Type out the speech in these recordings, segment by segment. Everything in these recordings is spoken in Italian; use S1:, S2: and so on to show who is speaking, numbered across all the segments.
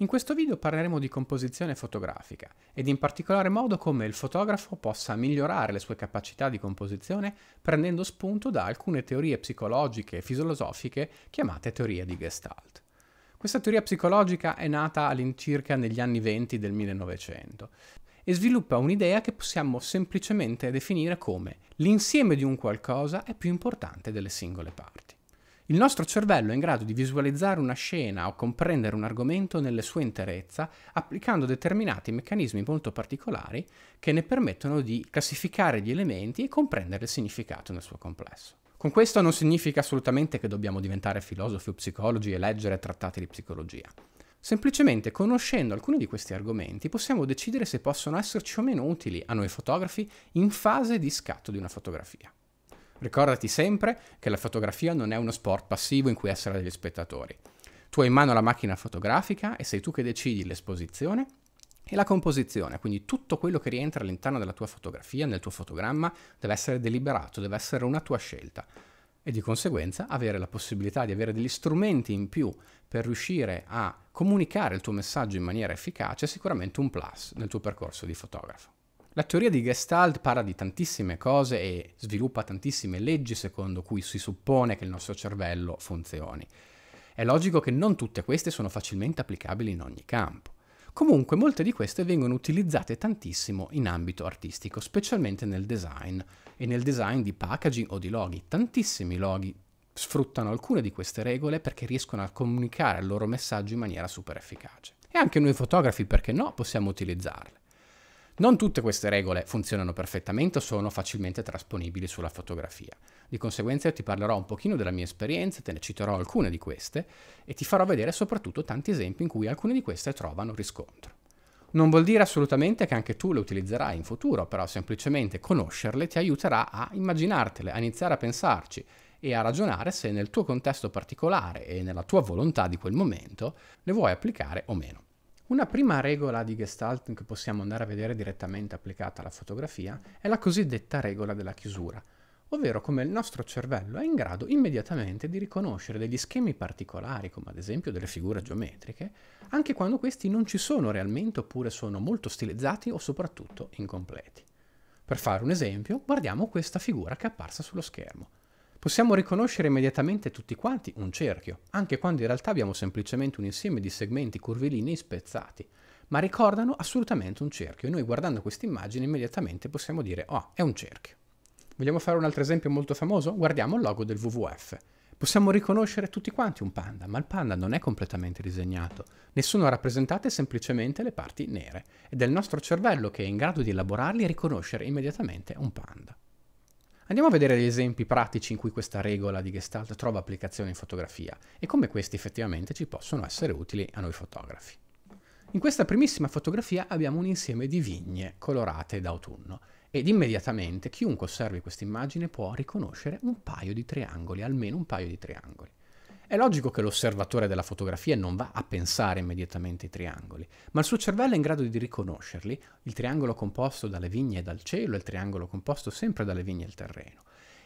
S1: In questo video parleremo di composizione fotografica ed in particolare modo come il fotografo possa migliorare le sue capacità di composizione prendendo spunto da alcune teorie psicologiche e filosofiche chiamate teoria di Gestalt. Questa teoria psicologica è nata all'incirca negli anni 20 del 1900 e sviluppa un'idea che possiamo semplicemente definire come l'insieme di un qualcosa è più importante delle singole parti. Il nostro cervello è in grado di visualizzare una scena o comprendere un argomento nelle sue interezza applicando determinati meccanismi molto particolari che ne permettono di classificare gli elementi e comprendere il significato nel suo complesso. Con questo non significa assolutamente che dobbiamo diventare filosofi o psicologi e leggere trattati di psicologia. Semplicemente conoscendo alcuni di questi argomenti possiamo decidere se possono esserci o meno utili a noi fotografi in fase di scatto di una fotografia. Ricordati sempre che la fotografia non è uno sport passivo in cui essere degli spettatori. Tu hai in mano la macchina fotografica e sei tu che decidi l'esposizione e la composizione, quindi tutto quello che rientra all'interno della tua fotografia, nel tuo fotogramma, deve essere deliberato, deve essere una tua scelta. E di conseguenza avere la possibilità di avere degli strumenti in più per riuscire a comunicare il tuo messaggio in maniera efficace è sicuramente un plus nel tuo percorso di fotografo. La teoria di Gestalt parla di tantissime cose e sviluppa tantissime leggi secondo cui si suppone che il nostro cervello funzioni. È logico che non tutte queste sono facilmente applicabili in ogni campo. Comunque molte di queste vengono utilizzate tantissimo in ambito artistico, specialmente nel design e nel design di packaging o di loghi. Tantissimi loghi sfruttano alcune di queste regole perché riescono a comunicare il loro messaggio in maniera super efficace. E anche noi fotografi, perché no, possiamo utilizzarle. Non tutte queste regole funzionano perfettamente o sono facilmente trasponibili sulla fotografia. Di conseguenza io ti parlerò un pochino della mia esperienza, te ne citerò alcune di queste e ti farò vedere soprattutto tanti esempi in cui alcune di queste trovano riscontro. Non vuol dire assolutamente che anche tu le utilizzerai in futuro, però semplicemente conoscerle ti aiuterà a immaginartele, a iniziare a pensarci e a ragionare se nel tuo contesto particolare e nella tua volontà di quel momento le vuoi applicare o meno. Una prima regola di Gestalt che possiamo andare a vedere direttamente applicata alla fotografia è la cosiddetta regola della chiusura, ovvero come il nostro cervello è in grado immediatamente di riconoscere degli schemi particolari, come ad esempio delle figure geometriche, anche quando questi non ci sono realmente oppure sono molto stilizzati o soprattutto incompleti. Per fare un esempio, guardiamo questa figura che è apparsa sullo schermo. Possiamo riconoscere immediatamente tutti quanti un cerchio, anche quando in realtà abbiamo semplicemente un insieme di segmenti curvilinei spezzati, ma ricordano assolutamente un cerchio e noi guardando questa immagine immediatamente possiamo dire oh, è un cerchio. Vogliamo fare un altro esempio molto famoso? Guardiamo il logo del WWF. Possiamo riconoscere tutti quanti un panda, ma il panda non è completamente disegnato, ne sono rappresentate semplicemente le parti nere, ed è il nostro cervello che è in grado di elaborarli e riconoscere immediatamente un panda. Andiamo a vedere gli esempi pratici in cui questa regola di Gestalt trova applicazione in fotografia e come questi effettivamente ci possono essere utili a noi fotografi. In questa primissima fotografia abbiamo un insieme di vigne colorate d'autunno ed immediatamente chiunque osservi questa immagine può riconoscere un paio di triangoli, almeno un paio di triangoli. È logico che l'osservatore della fotografia non va a pensare immediatamente ai triangoli, ma il suo cervello è in grado di riconoscerli, il triangolo composto dalle vigne e dal cielo, e il triangolo composto sempre dalle vigne e il terreno.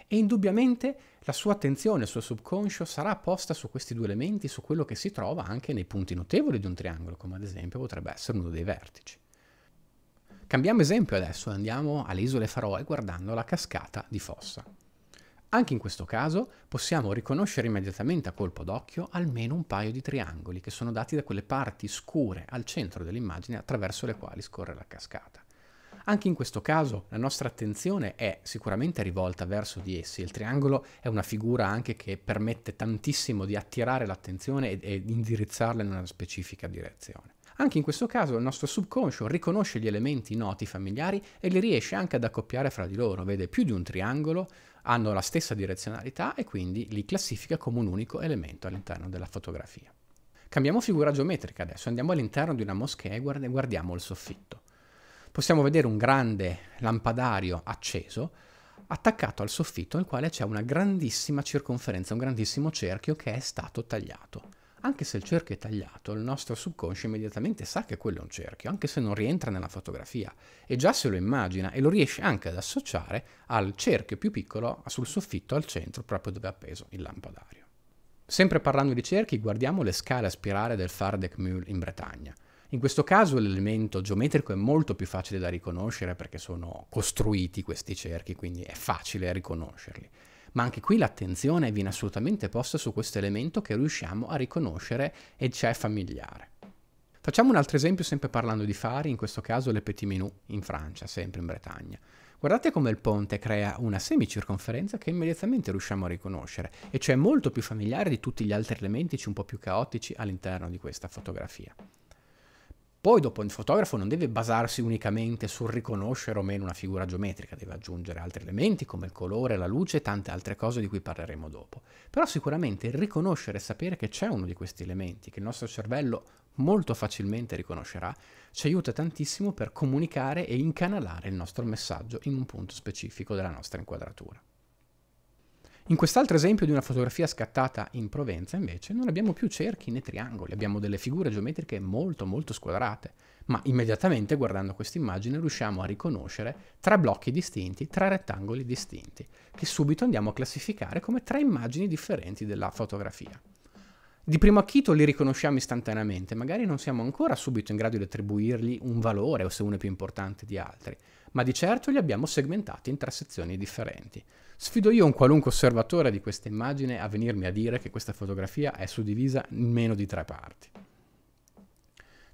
S1: E indubbiamente la sua attenzione, il suo subconscio sarà posta su questi due elementi, su quello che si trova anche nei punti notevoli di un triangolo, come ad esempio potrebbe essere uno dei vertici. Cambiamo esempio adesso andiamo alle isole Faroe guardando la cascata di Fossa. Anche in questo caso possiamo riconoscere immediatamente a colpo d'occhio almeno un paio di triangoli che sono dati da quelle parti scure al centro dell'immagine attraverso le quali scorre la cascata. Anche in questo caso la nostra attenzione è sicuramente rivolta verso di essi. Il triangolo è una figura anche che permette tantissimo di attirare l'attenzione e, e indirizzarla in una specifica direzione. Anche in questo caso il nostro subconscio riconosce gli elementi noti familiari e li riesce anche ad accoppiare fra di loro, vede più di un triangolo, hanno la stessa direzionalità e quindi li classifica come un unico elemento all'interno della fotografia. Cambiamo figura geometrica adesso, andiamo all'interno di una moschea e guardiamo il soffitto. Possiamo vedere un grande lampadario acceso attaccato al soffitto nel quale c'è una grandissima circonferenza, un grandissimo cerchio che è stato tagliato. Anche se il cerchio è tagliato, il nostro subconscio immediatamente sa che quello è un cerchio, anche se non rientra nella fotografia, e già se lo immagina e lo riesce anche ad associare al cerchio più piccolo sul soffitto al centro, proprio dove è appeso il lampadario. Sempre parlando di cerchi, guardiamo le scale a spirale del Fardec-Mühl in Bretagna. In questo caso l'elemento geometrico è molto più facile da riconoscere perché sono costruiti questi cerchi, quindi è facile riconoscerli. Ma anche qui l'attenzione viene assolutamente posta su questo elemento che riusciamo a riconoscere e ci è familiare. Facciamo un altro esempio sempre parlando di fari, in questo caso le Petit Menu in Francia, sempre in Bretagna. Guardate come il ponte crea una semicirconferenza che immediatamente riusciamo a riconoscere e cioè molto più familiare di tutti gli altri elementici un po' più caotici all'interno di questa fotografia. Poi dopo il fotografo non deve basarsi unicamente sul riconoscere o meno una figura geometrica, deve aggiungere altri elementi come il colore, la luce e tante altre cose di cui parleremo dopo. Però sicuramente riconoscere e sapere che c'è uno di questi elementi, che il nostro cervello molto facilmente riconoscerà, ci aiuta tantissimo per comunicare e incanalare il nostro messaggio in un punto specifico della nostra inquadratura. In quest'altro esempio di una fotografia scattata in Provenza, invece, non abbiamo più cerchi né triangoli, abbiamo delle figure geometriche molto molto squadrate, ma immediatamente guardando questa immagine riusciamo a riconoscere tre blocchi distinti, tre rettangoli distinti, che subito andiamo a classificare come tre immagini differenti della fotografia. Di primo acchito li riconosciamo istantaneamente, magari non siamo ancora subito in grado di attribuirgli un valore o se uno è più importante di altri, ma di certo li abbiamo segmentati in tre sezioni differenti. Sfido io un qualunque osservatore di questa immagine a venirmi a dire che questa fotografia è suddivisa in meno di tre parti.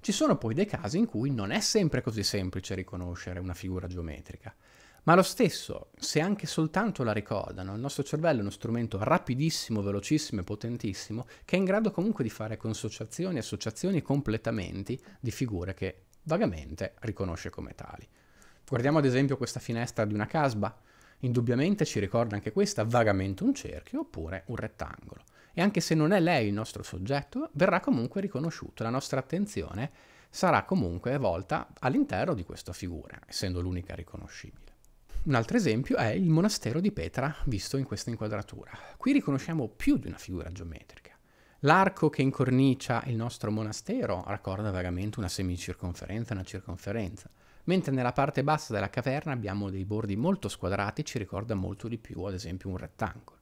S1: Ci sono poi dei casi in cui non è sempre così semplice riconoscere una figura geometrica, ma lo stesso, se anche soltanto la ricordano, il nostro cervello è uno strumento rapidissimo, velocissimo e potentissimo che è in grado comunque di fare consociazioni, associazioni e completamenti di figure che vagamente riconosce come tali. Guardiamo ad esempio questa finestra di una casba. Indubbiamente ci ricorda anche questa vagamente un cerchio oppure un rettangolo. E anche se non è lei il nostro soggetto, verrà comunque riconosciuto, la nostra attenzione sarà comunque volta all'interno di questa figura, essendo l'unica riconoscibile. Un altro esempio è il monastero di Petra visto in questa inquadratura. Qui riconosciamo più di una figura geometrica. L'arco che incornicia il nostro monastero raccorda vagamente una semicirconferenza una circonferenza, mentre nella parte bassa della caverna abbiamo dei bordi molto squadrati, ci ricorda molto di più ad esempio un rettangolo.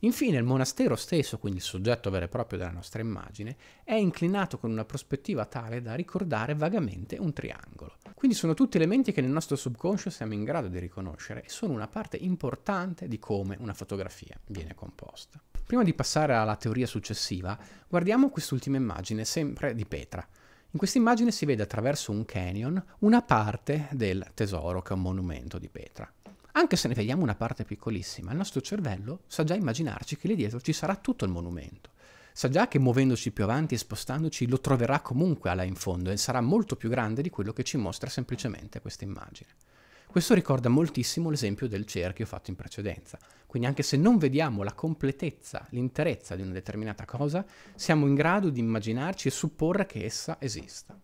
S1: Infine il monastero stesso, quindi il soggetto vero e proprio della nostra immagine, è inclinato con una prospettiva tale da ricordare vagamente un triangolo. Quindi sono tutti elementi che nel nostro subconscio siamo in grado di riconoscere e sono una parte importante di come una fotografia viene composta. Prima di passare alla teoria successiva, guardiamo quest'ultima immagine, sempre di Petra. In questa immagine si vede attraverso un canyon una parte del tesoro, che è un monumento di Petra. Anche se ne vediamo una parte piccolissima, il nostro cervello sa già immaginarci che lì dietro ci sarà tutto il monumento. Sa già che muovendoci più avanti e spostandoci lo troverà comunque là in fondo e sarà molto più grande di quello che ci mostra semplicemente questa immagine. Questo ricorda moltissimo l'esempio del cerchio fatto in precedenza. Quindi anche se non vediamo la completezza, l'interezza di una determinata cosa, siamo in grado di immaginarci e supporre che essa esista.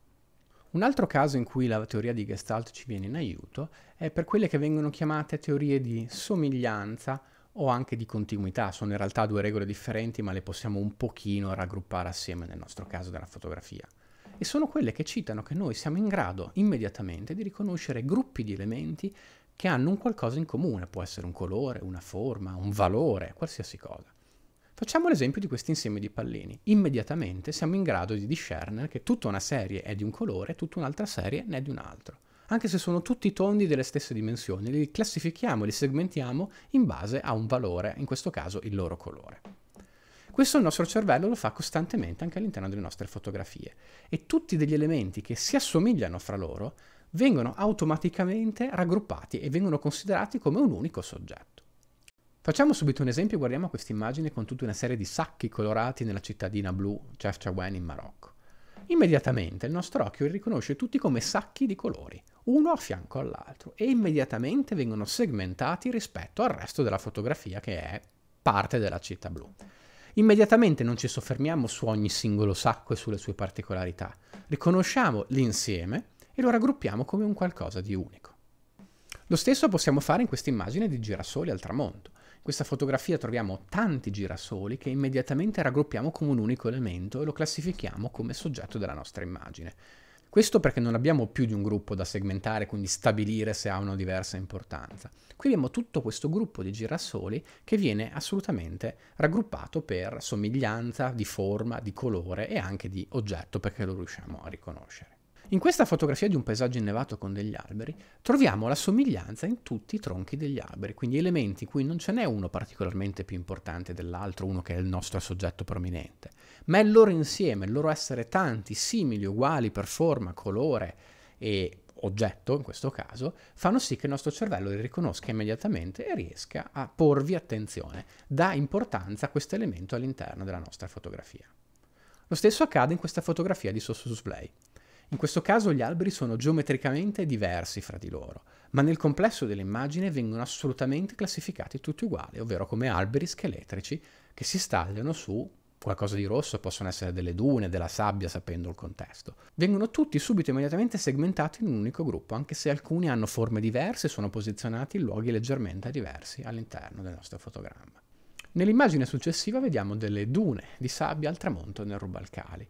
S1: Un altro caso in cui la teoria di Gestalt ci viene in aiuto è per quelle che vengono chiamate teorie di somiglianza o anche di continuità. Sono in realtà due regole differenti, ma le possiamo un pochino raggruppare assieme nel nostro caso della fotografia e sono quelle che citano che noi siamo in grado immediatamente di riconoscere gruppi di elementi che hanno un qualcosa in comune, può essere un colore, una forma, un valore, qualsiasi cosa. Facciamo l'esempio di questo insieme di pallini. Immediatamente siamo in grado di discernere che tutta una serie è di un colore e tutta un'altra serie ne è di un altro. Anche se sono tutti tondi delle stesse dimensioni, li classifichiamo li segmentiamo in base a un valore, in questo caso il loro colore. Questo il nostro cervello lo fa costantemente anche all'interno delle nostre fotografie e tutti degli elementi che si assomigliano fra loro vengono automaticamente raggruppati e vengono considerati come un unico soggetto. Facciamo subito un esempio e guardiamo questa immagine con tutta una serie di sacchi colorati nella cittadina blu Chefchaouen in Marocco. Immediatamente il nostro occhio li riconosce tutti come sacchi di colori, uno a fianco all'altro, e immediatamente vengono segmentati rispetto al resto della fotografia che è parte della città blu. Immediatamente non ci soffermiamo su ogni singolo sacco e sulle sue particolarità, riconosciamo l'insieme e lo raggruppiamo come un qualcosa di unico. Lo stesso possiamo fare in questa immagine di girasoli al tramonto. In questa fotografia troviamo tanti girasoli che immediatamente raggruppiamo come un unico elemento e lo classifichiamo come soggetto della nostra immagine. Questo perché non abbiamo più di un gruppo da segmentare, quindi stabilire se ha una diversa importanza. Qui abbiamo tutto questo gruppo di girasoli che viene assolutamente raggruppato per somiglianza di forma, di colore e anche di oggetto perché lo riusciamo a riconoscere. In questa fotografia di un paesaggio innevato con degli alberi troviamo la somiglianza in tutti i tronchi degli alberi, quindi elementi in cui non ce n'è uno particolarmente più importante dell'altro, uno che è il nostro soggetto prominente, ma è il loro insieme, il loro essere tanti, simili, uguali per forma, colore e oggetto, in questo caso, fanno sì che il nostro cervello li riconosca immediatamente e riesca a porvi attenzione, dà importanza a questo elemento all'interno della nostra fotografia. Lo stesso accade in questa fotografia di Sosus Play. In questo caso gli alberi sono geometricamente diversi fra di loro, ma nel complesso dell'immagine vengono assolutamente classificati tutti uguali, ovvero come alberi scheletrici che si stagliano su qualcosa di rosso, possono essere delle dune, della sabbia, sapendo il contesto. Vengono tutti subito immediatamente segmentati in un unico gruppo, anche se alcuni hanno forme diverse e sono posizionati in luoghi leggermente diversi all'interno del nostro fotogramma. Nell'immagine successiva vediamo delle dune di sabbia al tramonto nel Rubalcali.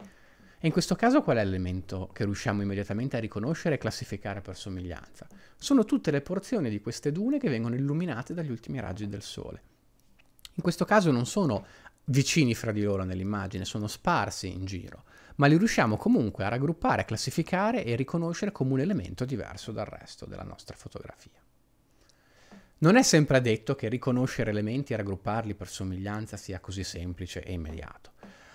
S1: E in questo caso qual è l'elemento che riusciamo immediatamente a riconoscere e classificare per somiglianza? Sono tutte le porzioni di queste dune che vengono illuminate dagli ultimi raggi del sole. In questo caso non sono vicini fra di loro nell'immagine, sono sparsi in giro, ma li riusciamo comunque a raggruppare, a classificare e riconoscere come un elemento diverso dal resto della nostra fotografia. Non è sempre detto che riconoscere elementi e raggrupparli per somiglianza sia così semplice e immediato.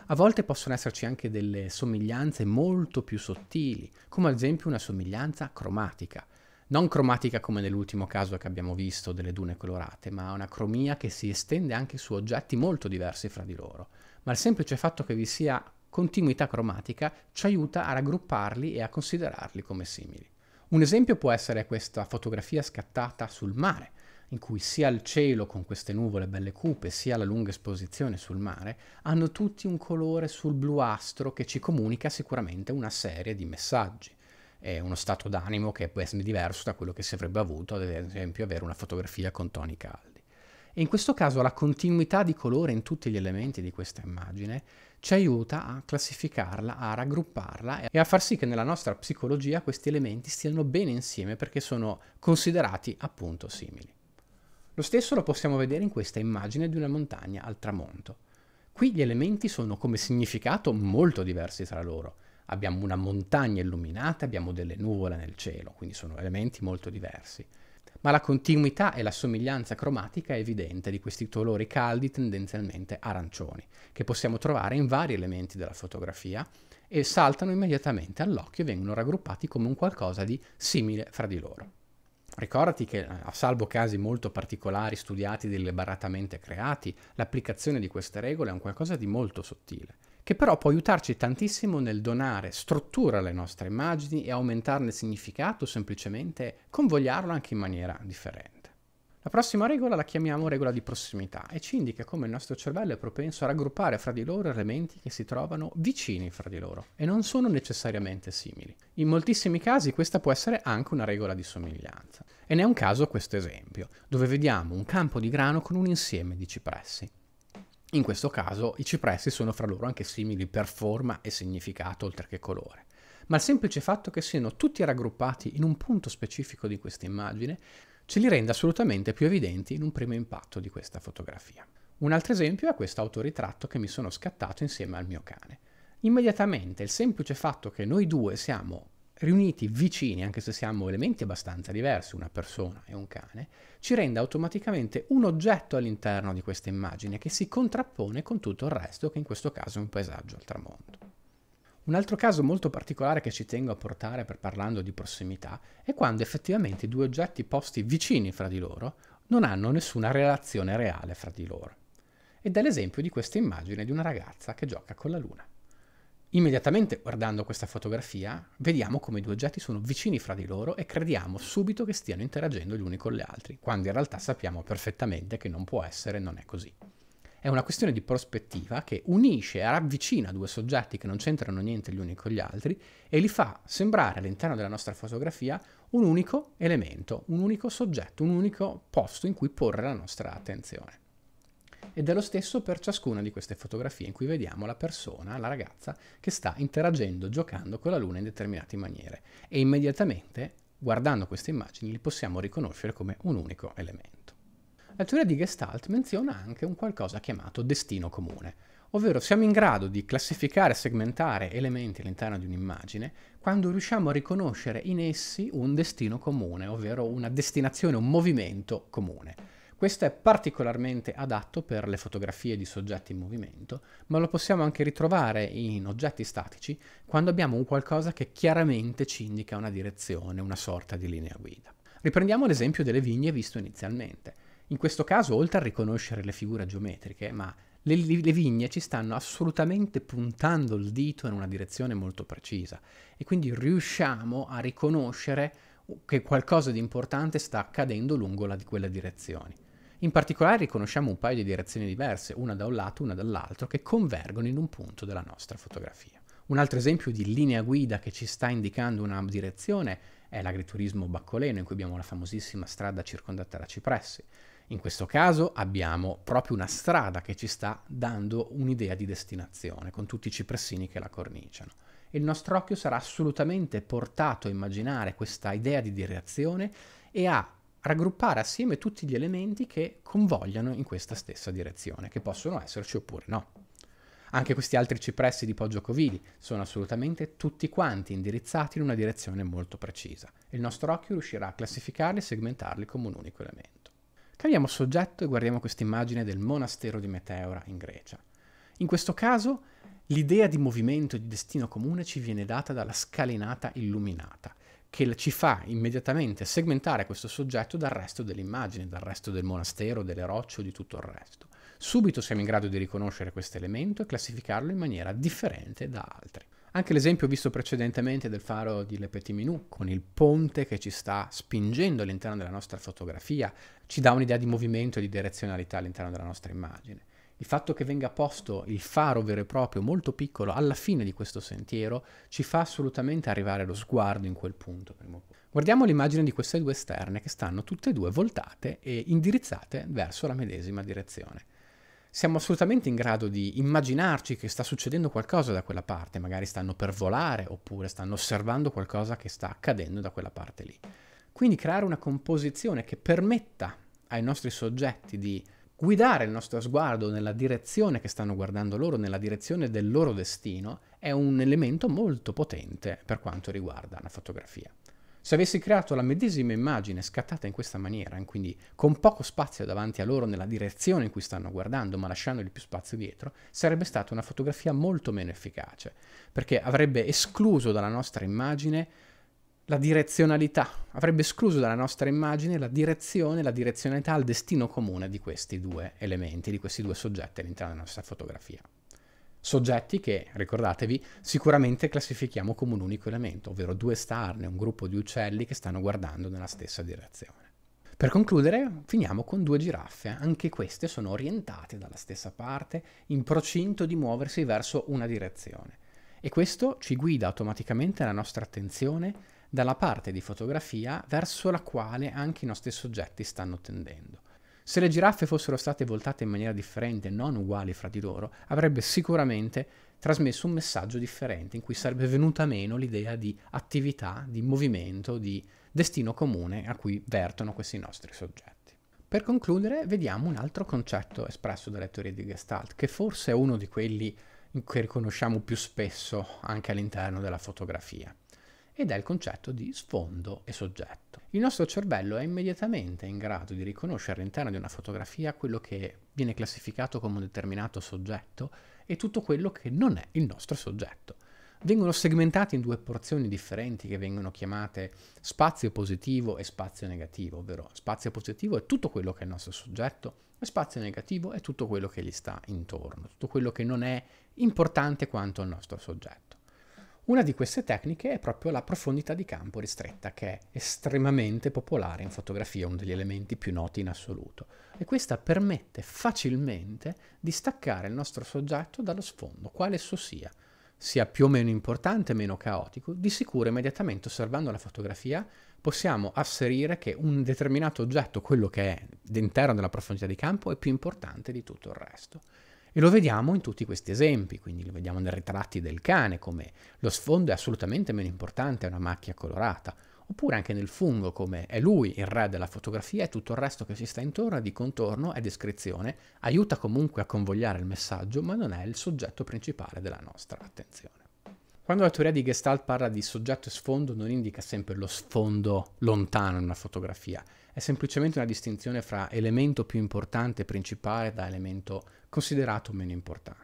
S1: A volte possono esserci anche delle somiglianze molto più sottili, come ad esempio una somiglianza cromatica. Non cromatica come nell'ultimo caso che abbiamo visto delle dune colorate, ma una cromia che si estende anche su oggetti molto diversi fra di loro. Ma il semplice fatto che vi sia continuità cromatica ci aiuta a raggrupparli e a considerarli come simili. Un esempio può essere questa fotografia scattata sul mare, in cui sia il cielo con queste nuvole belle cupe, sia la lunga esposizione sul mare, hanno tutti un colore sul bluastro che ci comunica sicuramente una serie di messaggi. È uno stato d'animo che può essere diverso da quello che si avrebbe avuto, ad esempio, avere una fotografia con toni caldi. E in questo caso la continuità di colore in tutti gli elementi di questa immagine ci aiuta a classificarla, a raggrupparla e a far sì che nella nostra psicologia questi elementi stiano bene insieme perché sono considerati appunto simili. Lo stesso lo possiamo vedere in questa immagine di una montagna al tramonto. Qui gli elementi sono come significato molto diversi tra loro. Abbiamo una montagna illuminata, abbiamo delle nuvole nel cielo, quindi sono elementi molto diversi. Ma la continuità e la somiglianza cromatica è evidente di questi colori caldi tendenzialmente arancioni, che possiamo trovare in vari elementi della fotografia e saltano immediatamente all'occhio e vengono raggruppati come un qualcosa di simile fra di loro. Ricordati che, eh, a salvo casi molto particolari studiati deliberatamente creati, l'applicazione di queste regole è un qualcosa di molto sottile, che però può aiutarci tantissimo nel donare struttura alle nostre immagini e aumentarne il significato, semplicemente convogliarlo anche in maniera differente. La prossima regola la chiamiamo regola di prossimità e ci indica come il nostro cervello è propenso a raggruppare fra di loro elementi che si trovano vicini fra di loro e non sono necessariamente simili. In moltissimi casi questa può essere anche una regola di somiglianza. E ne è un caso questo esempio, dove vediamo un campo di grano con un insieme di cipressi. In questo caso i cipressi sono fra loro anche simili per forma e significato oltre che colore. Ma il semplice fatto che siano tutti raggruppati in un punto specifico di questa immagine ce li rende assolutamente più evidenti in un primo impatto di questa fotografia. Un altro esempio è questo autoritratto che mi sono scattato insieme al mio cane. Immediatamente il semplice fatto che noi due siamo riuniti vicini, anche se siamo elementi abbastanza diversi, una persona e un cane, ci rende automaticamente un oggetto all'interno di questa immagine che si contrappone con tutto il resto, che in questo caso è un paesaggio al tramonto. Un altro caso molto particolare che ci tengo a portare per parlando di prossimità è quando effettivamente due oggetti posti vicini fra di loro non hanno nessuna relazione reale fra di loro. Ed è l'esempio di questa immagine di una ragazza che gioca con la luna. Immediatamente guardando questa fotografia vediamo come i due oggetti sono vicini fra di loro e crediamo subito che stiano interagendo gli uni con gli altri, quando in realtà sappiamo perfettamente che non può essere e non è così. È una questione di prospettiva che unisce e ravvicina due soggetti che non c'entrano niente gli uni con gli altri e li fa sembrare all'interno della nostra fotografia un unico elemento, un unico soggetto, un unico posto in cui porre la nostra attenzione. Ed è lo stesso per ciascuna di queste fotografie in cui vediamo la persona, la ragazza, che sta interagendo, giocando con la luna in determinate maniere e immediatamente, guardando queste immagini, li possiamo riconoscere come un unico elemento. La teoria di Gestalt menziona anche un qualcosa chiamato destino comune, ovvero siamo in grado di classificare e segmentare elementi all'interno di un'immagine quando riusciamo a riconoscere in essi un destino comune, ovvero una destinazione, un movimento comune. Questo è particolarmente adatto per le fotografie di soggetti in movimento, ma lo possiamo anche ritrovare in oggetti statici quando abbiamo un qualcosa che chiaramente ci indica una direzione, una sorta di linea guida. Riprendiamo l'esempio delle vigne visto inizialmente. In questo caso, oltre a riconoscere le figure geometriche, ma le, le, vigne ci stanno assolutamente puntando il dito in una direzione molto precisa e quindi riusciamo a riconoscere che qualcosa di importante sta accadendo lungo la, quella direzione. In particolare riconosciamo un paio di direzioni diverse, una da un lato e una dall'altro, che convergono in un punto della nostra fotografia. Un altro esempio di linea guida che ci sta indicando una direzione è l'agriturismo baccoleno, in cui abbiamo la famosissima strada circondata da cipressi. In questo caso abbiamo proprio una strada che ci sta dando un'idea di destinazione, con tutti i cipressini che la corniciano. E il nostro occhio sarà assolutamente portato a immaginare questa idea di direzione e a raggruppare assieme tutti gli elementi che convogliano in questa stessa direzione, che possono esserci oppure no. Anche questi altri cipressi di Poggio Covili sono assolutamente tutti quanti indirizzati in una direzione molto precisa. Il nostro occhio riuscirà a classificarli e segmentarli come un unico elemento. Cambiamo soggetto e guardiamo questa immagine del monastero di Meteora in Grecia. In questo caso l'idea di movimento e di destino comune ci viene data dalla scalinata illuminata, che ci fa immediatamente segmentare questo soggetto dal resto dell'immagine, dal resto del monastero, delle rocce o di tutto il resto. Subito siamo in grado di riconoscere questo elemento e classificarlo in maniera differente da altri. Anche l'esempio visto precedentemente del faro di Le Petit Minou, con il ponte che ci sta spingendo all'interno della nostra fotografia, ci dà un'idea di movimento e di direzionalità all'interno della nostra immagine. Il fatto che venga posto il faro vero e proprio, molto piccolo, alla fine di questo sentiero, ci fa assolutamente arrivare lo sguardo in quel punto. Guardiamo l'immagine di queste due esterne che stanno tutte e due voltate e indirizzate verso la medesima direzione siamo assolutamente in grado di immaginarci che sta succedendo qualcosa da quella parte, magari stanno per volare oppure stanno osservando qualcosa che sta accadendo da quella parte lì. Quindi creare una composizione che permetta ai nostri soggetti di guidare il nostro sguardo nella direzione che stanno guardando loro, nella direzione del loro destino, è un elemento molto potente per quanto riguarda la fotografia. Se avessi creato la medesima immagine scattata in questa maniera, quindi con poco spazio davanti a loro nella direzione in cui stanno guardando, ma lasciandogli più spazio dietro, sarebbe stata una fotografia molto meno efficace, perché avrebbe escluso dalla nostra immagine la direzionalità, avrebbe escluso dalla nostra immagine la direzione, la direzionalità al destino comune di questi due elementi, di questi due soggetti all'interno della nostra fotografia soggetti che, ricordatevi, sicuramente classifichiamo come un unico elemento, ovvero due starne, un gruppo di uccelli che stanno guardando nella stessa direzione. Per concludere, finiamo con due giraffe, anche queste sono orientate dalla stessa parte, in procinto di muoversi verso una direzione. E questo ci guida automaticamente la nostra attenzione dalla parte di fotografia verso la quale anche i nostri soggetti stanno tendendo. Se le giraffe fossero state voltate in maniera differente, non uguali fra di loro, avrebbe sicuramente trasmesso un messaggio differente in cui sarebbe venuta meno l'idea di attività, di movimento, di destino comune a cui vertono questi nostri soggetti. Per concludere, vediamo un altro concetto espresso dalle teorie di Gestalt, che forse è uno di quelli che riconosciamo più spesso anche all'interno della fotografia ed è il concetto di sfondo e soggetto. Il nostro cervello è immediatamente in grado di riconoscere all'interno di una fotografia quello che viene classificato come un determinato soggetto e tutto quello che non è il nostro soggetto. Vengono segmentati in due porzioni differenti che vengono chiamate spazio positivo e spazio negativo, ovvero spazio positivo è tutto quello che è il nostro soggetto e spazio negativo è tutto quello che gli sta intorno, tutto quello che non è importante quanto il nostro soggetto. Una di queste tecniche è proprio la profondità di campo ristretta, che è estremamente popolare in fotografia, uno degli elementi più noti in assoluto. E questa permette facilmente di staccare il nostro soggetto dallo sfondo, quale esso sia, sia più o meno importante, meno caotico. Di sicuro, immediatamente osservando la fotografia, possiamo asserire che un determinato oggetto, quello che è all'interno della profondità di campo, è più importante di tutto il resto. E lo vediamo in tutti questi esempi, quindi lo vediamo nei ritratti del cane, come lo sfondo è assolutamente meno importante è una macchia colorata, oppure anche nel fungo, come è lui il re della fotografia e tutto il resto che ci sta intorno di contorno è descrizione, aiuta comunque a convogliare il messaggio, ma non è il soggetto principale della nostra attenzione. Quando la teoria di Gestalt parla di soggetto e sfondo non indica sempre lo sfondo lontano in una fotografia, è semplicemente una distinzione fra elemento più importante e principale da elemento considerato meno importante.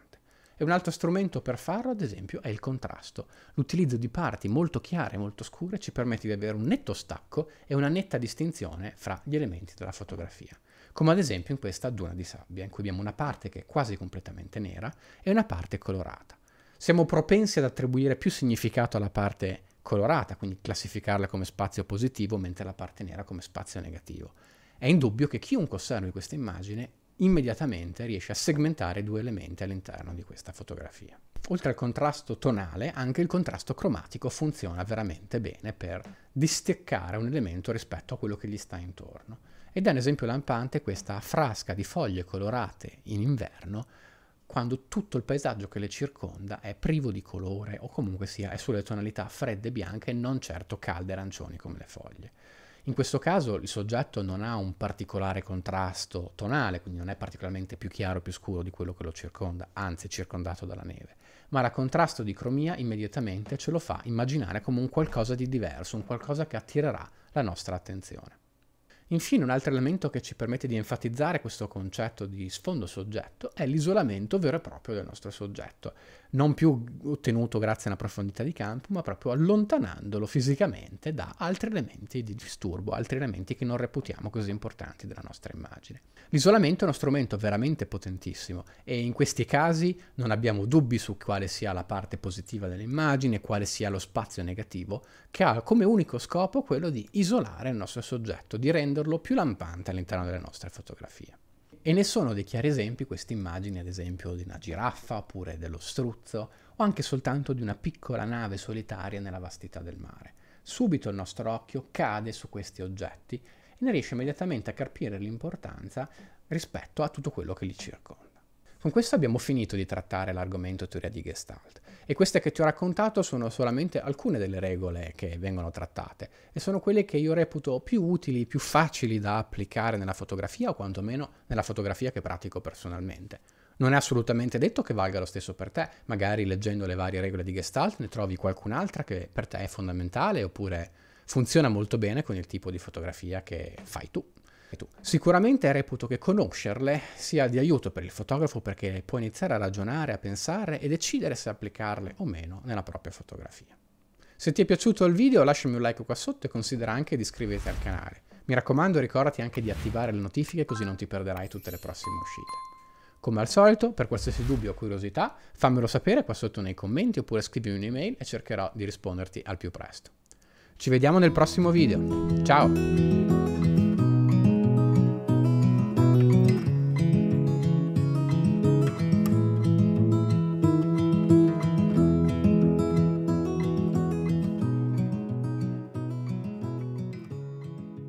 S1: E un altro strumento per farlo, ad esempio, è il contrasto. L'utilizzo di parti molto chiare e molto scure ci permette di avere un netto stacco e una netta distinzione fra gli elementi della fotografia come ad esempio in questa duna di sabbia, in cui abbiamo una parte che è quasi completamente nera e una parte colorata. Siamo propensi ad attribuire più significato alla parte colorata, quindi classificarla come spazio positivo, mentre la parte nera come spazio negativo. È indubbio che chiunque osservi questa immagine immediatamente riesce a segmentare due elementi all'interno di questa fotografia. Oltre al contrasto tonale, anche il contrasto cromatico funziona veramente bene per disteccare un elemento rispetto a quello che gli sta intorno. Ed è un esempio lampante questa frasca di foglie colorate in inverno quando tutto il paesaggio che le circonda è privo di colore o comunque sia è sulle tonalità fredde e bianche e non certo calde arancioni come le foglie. In questo caso il soggetto non ha un particolare contrasto tonale, quindi non è particolarmente più chiaro o più scuro di quello che lo circonda, anzi circondato dalla neve, ma la contrasto di cromia immediatamente ce lo fa immaginare come un qualcosa di diverso, un qualcosa che attirerà la nostra attenzione. Infine un altro elemento che ci permette di enfatizzare questo concetto di sfondo soggetto è l'isolamento vero e proprio del nostro soggetto non più ottenuto grazie a una profondità di campo, ma proprio allontanandolo fisicamente da altri elementi di disturbo, altri elementi che non reputiamo così importanti della nostra immagine. L'isolamento è uno strumento veramente potentissimo e in questi casi non abbiamo dubbi su quale sia la parte positiva dell'immagine, quale sia lo spazio negativo, che ha come unico scopo quello di isolare il nostro soggetto, di renderlo più lampante all'interno delle nostre fotografie. E ne sono dei chiari esempi queste immagini, ad esempio di una giraffa oppure dello struzzo o anche soltanto di una piccola nave solitaria nella vastità del mare. Subito il nostro occhio cade su questi oggetti e ne riesce immediatamente a capire l'importanza rispetto a tutto quello che li circonda. Con questo abbiamo finito di trattare l'argomento teoria di Gestalt. E queste che ti ho raccontato sono solamente alcune delle regole che vengono trattate e sono quelle che io reputo più utili, più facili da applicare nella fotografia o quantomeno nella fotografia che pratico personalmente. Non è assolutamente detto che valga lo stesso per te, magari leggendo le varie regole di Gestalt ne trovi qualcun'altra che per te è fondamentale oppure funziona molto bene con il tipo di fotografia che fai tu tu. Sicuramente reputo che conoscerle sia di aiuto per il fotografo perché può iniziare a ragionare, a pensare e decidere se applicarle o meno nella propria fotografia. Se ti è piaciuto il video lasciami un like qua sotto e considera anche di iscriverti al canale. Mi raccomando ricordati anche di attivare le notifiche così non ti perderai tutte le prossime uscite. Come al solito, per qualsiasi dubbio o curiosità, fammelo sapere qua sotto nei commenti oppure scrivimi un'email e cercherò di risponderti al più presto. Ci vediamo nel prossimo video. Ciao!